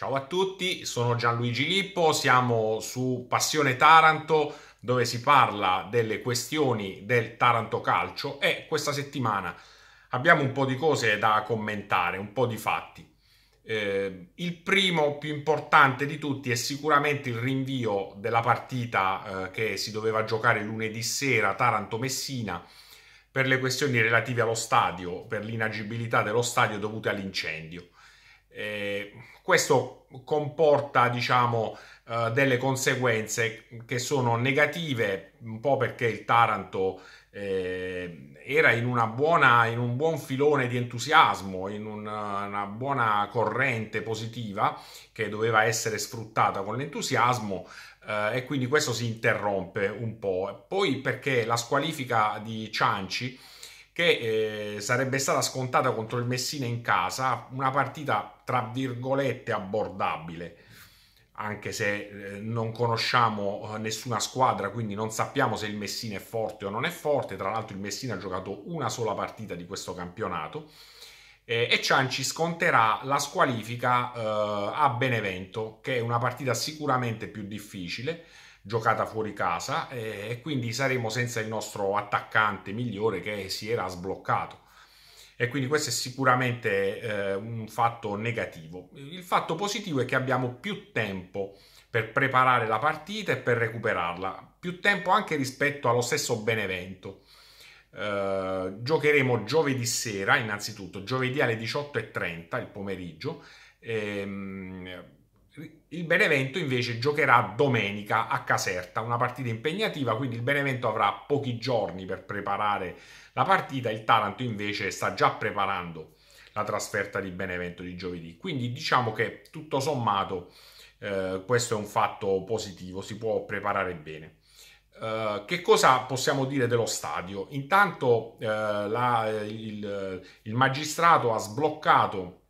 Ciao a tutti, sono Gianluigi Lippo, siamo su Passione Taranto dove si parla delle questioni del Taranto Calcio e questa settimana abbiamo un po' di cose da commentare, un po' di fatti. Eh, il primo più importante di tutti è sicuramente il rinvio della partita eh, che si doveva giocare lunedì sera Taranto-Messina per le questioni relative allo stadio, per l'inagibilità dello stadio dovute all'incendio. Eh, questo comporta, diciamo, eh, delle conseguenze che sono negative, un po' perché il Taranto eh, era in, buona, in, un buon filone di entusiasmo, in una, una buona corrente positiva che doveva essere sfruttata con l'entusiasmo, eh, e quindi questo si interrompe un po'. Poi perché la squalifica di Cianci che eh, sarebbe stata scontata contro il Messina in casa, una partita tra virgolette abbordabile, anche se eh, non conosciamo eh, nessuna squadra, quindi non sappiamo se il Messina è forte o non è forte, tra l'altro il Messina ha giocato una sola partita di questo campionato, eh, e Cianci sconterà la squalifica eh, a Benevento, che è una partita sicuramente più difficile, giocata fuori casa e quindi saremo senza il nostro attaccante migliore che si era sbloccato. E quindi questo è sicuramente eh, un fatto negativo. Il fatto positivo è che abbiamo più tempo per preparare la partita e per recuperarla, più tempo anche rispetto allo stesso Benevento. Eh, giocheremo giovedì sera, innanzitutto, giovedì alle 18.30 il pomeriggio. Ehm, il Benevento invece giocherà domenica a Caserta, una partita impegnativa, quindi il Benevento avrà pochi giorni per preparare la partita, il Taranto invece sta già preparando la trasferta di Benevento di giovedì. Quindi diciamo che tutto sommato eh, questo è un fatto positivo, si può preparare bene. Uh, che cosa possiamo dire dello stadio? Intanto uh, la, il, il, magistrato ha sbloccato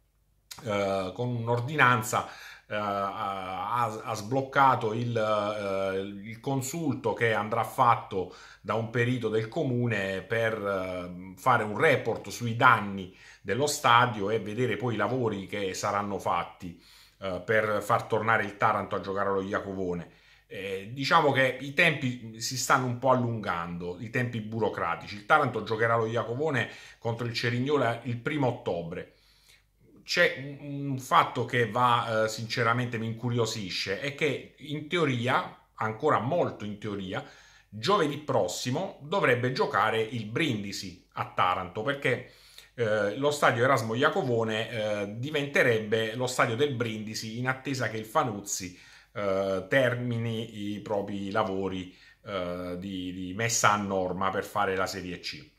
uh, con un'ordinanza eh, ha, ha, sbloccato il, eh, il, consulto che andrà fatto da un perito del comune per eh, fare un report sui danni dello stadio e vedere poi i lavori che saranno fatti eh, per far tornare il Taranto a giocare allo Iacovone. Eh, diciamo che i tempi si stanno un po' allungando, i tempi burocratici. Il Taranto giocherà lo Iacovone contro il Cerignola il primo ottobre c'è un fatto che va eh, sinceramente mi incuriosisce è che in teoria, ancora molto in teoria, giovedì prossimo dovrebbe giocare il Brindisi a Taranto perché eh, lo stadio Erasmo Iacovone eh, diventerebbe lo stadio del Brindisi in attesa che il Fanuzzi eh, termini i propri lavori eh, di, di messa a norma per fare la Serie C.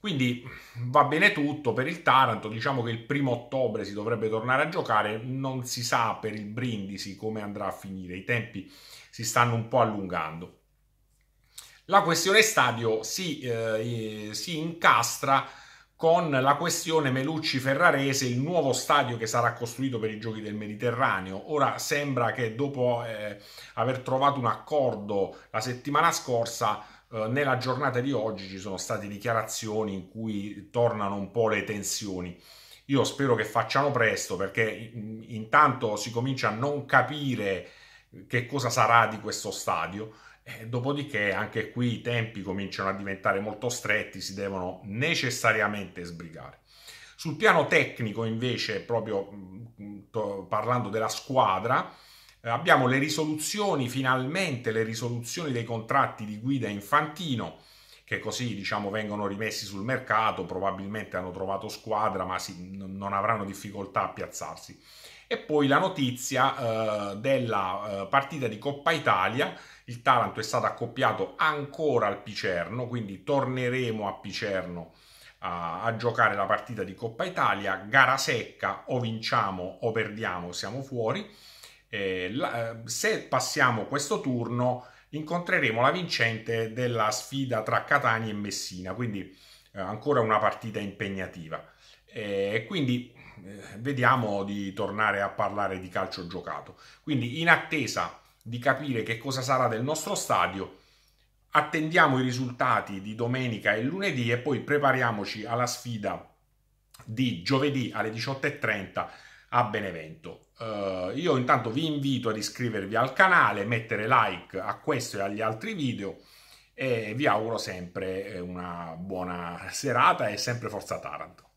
Quindi va bene tutto per il Taranto, diciamo che il primo ottobre si dovrebbe tornare a giocare, non si sa per il Brindisi come andrà a finire, i tempi si stanno un po' allungando. La questione stadio si, eh, si incastra con la questione Melucci Ferrarese, il nuovo stadio che sarà costruito per i giochi del Mediterraneo. Ora sembra che dopo eh, aver trovato un accordo la settimana scorsa eh, nella giornata di oggi ci sono state dichiarazioni in cui tornano un po' le tensioni. Io spero che facciano presto perché intanto si comincia a non capire che cosa sarà di questo stadio. E dopodiché anche qui i tempi cominciano a diventare molto stretti, si devono necessariamente sbrigare. Sul piano tecnico invece, proprio mm, mm, parlando della squadra, eh, abbiamo le risoluzioni, finalmente le risoluzioni dei contratti di guida infantino, che così diciamo vengono rimessi sul mercato, probabilmente hanno trovato squadra, ma si, non avranno difficoltà a piazzarsi. E poi la notizia eh, della eh, partita di Coppa Italia, il Taranto è stato accoppiato ancora al Picerno, quindi torneremo a Picerno a, a giocare la partita di Coppa Italia, gara secca, o vinciamo o perdiamo, siamo fuori. Eh, la, se passiamo questo turno incontreremo la vincente della sfida tra Catania e Messina, quindi eh, ancora una partita impegnativa. Eh, quindi eh, vediamo di tornare a parlare di calcio giocato. Quindi in attesa di capire che cosa sarà del nostro stadio, attendiamo i risultati di domenica e lunedì e poi prepariamoci alla sfida di giovedì alle 18.30 a Benevento. Uh, io intanto vi invito ad iscrivervi al canale, mettere like a questo e agli altri video e vi auguro sempre eh, una buona serata e sempre forza Taranto.